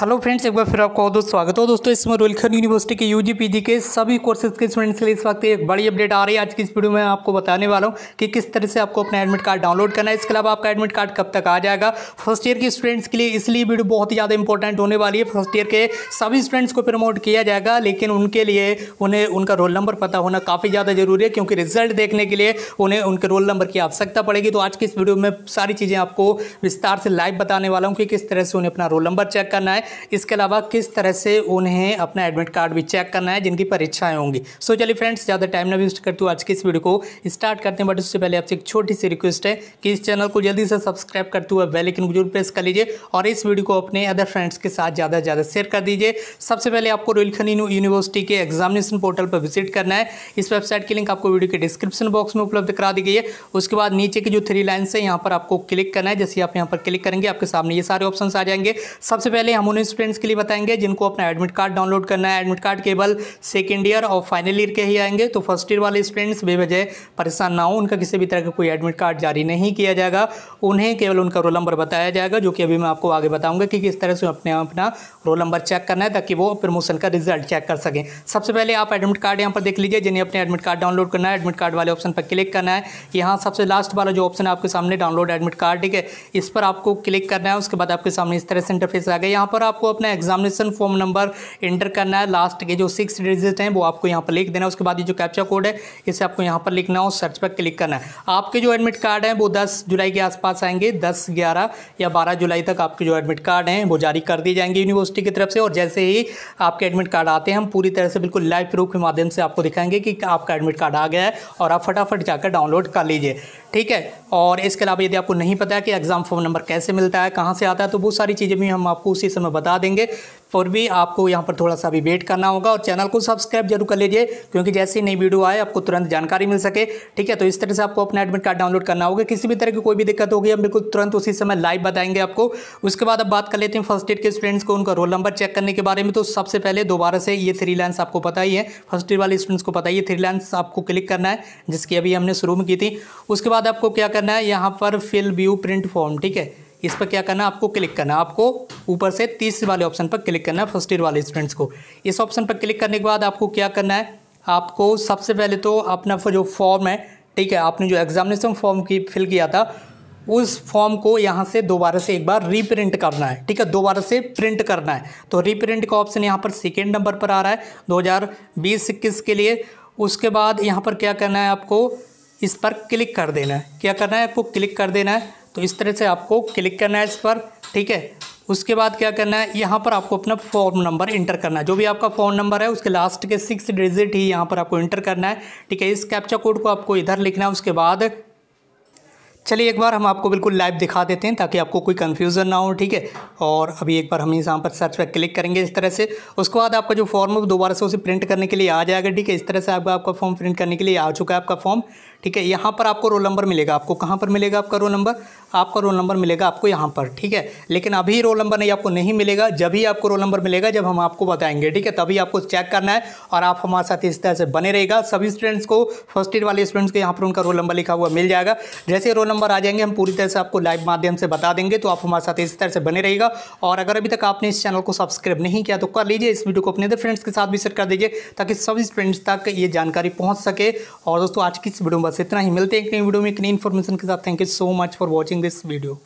hello friends एक बार फिर आपका बहुत बहुत स्वागत हो दोस्तों इसमें रोलखंड यूनिवर्सिटी के यू जी के सभी कोर्सेज के स्टूडेंट्स के लिए इस वक्त एक बड़ी अपडेट आ रही है आज की इस वीडियो में आपको बताने वाला हूँ कि किस तरह से आपको अपना एडमिट कार्ड डाउनलोड करना है इसके अलावा आपका एडमिट कार्ड कब तक आ जाएगा फर्स्ट ईयर के स्टूडेंट्स के लिए इसलिए वीडियो बहुत ही ज़्यादा इंपॉर्टेंट होने वाली है फर्स्ट ईयर के सभी स्टूडेंट्स को प्रमोट किया जाएगा लेकिन उनके लिए उन्हें उनका रोल नंबर पता होना काफ़ी ज़्यादा जरूरी है क्योंकि रिजल्ट देखने के लिए उन्हें उनके रोल नंबर की आवश्यकता पड़ेगी तो आज की इस वीडियो में सारी चीज़ें आपको विस्तार से लाइव बताने वाला हूँ कि किस तरह से उन्हें अपना रोल नंबर चेक करना है इसके अलावा किस तरह से उन्हें अपना एडमिट कार्ड भी चेक करना है जिनकी परीक्षाएं होंगी सो चलिए फ्रेंड्स ज़्यादा टाइम ना वेस्ट करते हुए आज की इस वीडियो को स्टार्ट करते हैं बट उससे पहले आपसे एक छोटी सी रिक्वेस्ट है कि इस चैनल को जल्दी से सब्सक्राइब करते हुए बेलाइकन को जरूर प्रेस कर लीजिए और इस वीडियो को अपने अदर फ्रेंड्स के साथ ज़्यादा से ज़्यादा शेयर कर दीजिए सबसे पहले आपको रोहिलखन यूनिवर्सिटी के एग्जामिनेशन पोर्टल पर विजिट करना है इस वेबसाइट की लिंक आपको वीडियो के डिस्क्रिप्शन बॉक्स में उपलब्ध करा दी गई है उसके बाद नीचे की जो थ्री लाइन्स है यहाँ पर आपको क्लिक करना है जैसे आप यहाँ पर क्लिक करेंगे आपके सामने ये सारे ऑप्शन आ जाएंगे सबसे पहले हम उन्हें उन स्टूडेंट्स के लिए बताएंगे जिनको अपना एडमिट कार्ड डाउनलोड करना है एडमिट कार्ड केवल सेकेंड ईयर और फाइनल ईयर के ही आएंगे तो फर्स्ट ईयर वाले स्टूडेंट्स बेवजह परेशान ना हो उनका किसी भी तरह का कोई एडमिट कार्ड जारी नहीं किया जाएगा उन्हें केवल उनका रोल नंबर बताया जाएगा जो कि अभी मैं आपको आगे बताऊंगा कि किस तरह से अपने अपना रोल नंबर चेक करना है ताकि वो प्रमोशन का रिजल्ट चेक कर सकें सबसे पहले आप एडमिट कार्ड यहाँ पर देख लीजिए जिन्हें अपने एडमिट कार्ड डाउनलोड करना है एडमिट कार्ड वाले ऑप्शन पर क्लिक करना है यहाँ सबसे लास्ट वाला जो ऑप्शन है आपके सामने डाउनलोड एडमिट कार्ड ठीक है इस पर आपको क्लिक करना है उसके बाद आपके सामने इस तरह से इंटरफेस आ गया यहाँ पर आपको अपना एग्जामिनेशन फॉर्म नंबर इंटर करना है लास्ट के जो सिक्स डिजिट हैं वो आपको यहाँ पर लिख देना है उसके बाद ये जो कैप्चा कोड है इसे आपको यहाँ पर लिखना हो सर्च पर क्लिक करना है आपके जो एडमिट कार्ड हैं वो दस जुलाई के आसपास आएंगे दस ग्यारह या बारह जुलाई तक आपके जो एडमिट कार्ड हैं वो जारी कर दिए जाएंगे यूनिवर्सिटी की तरफ से और जैसे ही आपके एडमिट कार्ड आते हैं हम पूरी तरह से बिल्कुल लाइव प्रूफ के माध्यम से आपको दिखाएंगे कि आपका एडमिट कार्ड आ गया है और आप फटाफट जाकर डाउनलोड कर लीजिए ठीक है और इसके अलावा यदि आपको नहीं पता है कि एग्ज़ाम फॉर्म नंबर कैसे मिलता है कहाँ से आता है तो वो सारी चीज़ें भी हम आपको उसी समय बता देंगे और भी आपको यहाँ पर थोड़ा सा अभी वेट करना होगा और चैनल को सब्सक्राइब जरूर कर लीजिए क्योंकि जैसे ही नई वीडियो आए आपको तुरंत जानकारी मिल सके ठीक है तो इस तरह से आपको अपना एडमिट कार्ड डाउनलोड करना होगा किसी भी तरह की कोई भी दिक्कत होगी हम बिल्कुल तुरंत उसी समय लाइव बताएंगे आपको उसके बाद अब बात कर लेते हैं फर्स्ट एड के स्टूडेंट्स को उनका रोल नंबर चेक करने के बारे में तो सबसे पहले दोबारा से ये थ्री लाइन्स आपको पता ही है फर्स्ट ईयर वाले स्टूडेंट्स को पता ही है थ्री लाइन्स आपको क्लिक करना है जिसकी अभी हमने शुरू में की थी उसके बाद आपको क्या करना है यहाँ पर फिल व्यू प्रिंट फॉर्म ठीक है इस पर क्या करना आपको क्लिक करना आपको ऊपर से तीसरे वाले ऑप्शन पर क्लिक करना है फर्स्ट ईयर वाले स्टूडेंट्स को इस ऑप्शन पर क्लिक करने के बाद आपको क्या करना है आपको सबसे पहले तो अपना जो फॉर्म है ठीक है आपने जो एग्जामिनेशन फॉर्म की फिल किया था उस फॉर्म को यहाँ से दोबारा से एक बार रीप्रिंट करना है ठीक है दोबारा से प्रिंट करना है तो रीप्रिंट का ऑप्शन यहाँ पर सेकेंड नंबर पर आ रहा है दो हज़ार के लिए उसके बाद यहाँ पर क्या करना है आपको इस पर क्लिक कर देना है क्या करना है आपको क्लिक कर देना है तो इस तरह से आपको क्लिक करना है इस पर ठीक है उसके बाद क्या करना है यहाँ पर आपको अपना फॉर्म नंबर इंटर करना है जो भी आपका फ़ोन नंबर है उसके लास्ट के सिक्स डिजिट ही यहाँ पर आपको इंटर करना है ठीक है इस कैप्चा कोड को आपको इधर लिखना है उसके बाद चलिए एक बार हम आपको बिल्कुल लाइव दिखा देते हैं ताकि आपको कोई कन्फ्यूज़न ना हो ठीक है और अभी एक बार हम यहाँ पर सर्च पर क्लिक करेंगे इस तरह से उसके बाद आपका जो फॉर्म है दोबारा से उसे प्रिंट करने के लिए आ जाएगा ठीक है इस तरह से आपका आपका फॉर्म प्रिंट करने के लिए आ चुका है आपका फॉर्म ठीक है यहाँ पर आपको रोल नंबर मिलेगा आपको कहाँ पर मिलेगा आपका रोल नंबर आपका रोल नंबर मिलेगा आपको यहाँ पर ठीक है लेकिन अभी रोल नंबर नहीं आपको नहीं मिलेगा जब ही आपको रोल नंबर मिलेगा जब हम आपको बताएंगे ठीक है तभी आपको चेक करना है और आप हमारे साथ इस तरह से बने रहेगा सभी स्टूडेंट्स को फर्स्ट ईयर वाले स्टूडेंट्स को यहाँ पर उनका रोल नंबर लिखा हुआ मिल जाएगा जैसे रोल नंबर आ जाएंगे हम पूरी तरह से आपको लाइव माध्यम से बता देंगे तो आप हमारे साथ इस तरह से बने रहेगा और अगर अभी तक आपने इस चैनल को सब्सक्राइब नहीं किया तो कर लीजिए इस वीडियो को अपने फ्रेंड्स के साथ भी शेयर कर दीजिए ताकि सभी स्टूडेंट्स तक ये जानकारी पहुँच सके और दोस्तों आज की इस वीडियो बस इतना ही मिलते हैं एक नई वीडियो में एक नई इन्फॉर्मेशन के साथ thank you so much for watching this video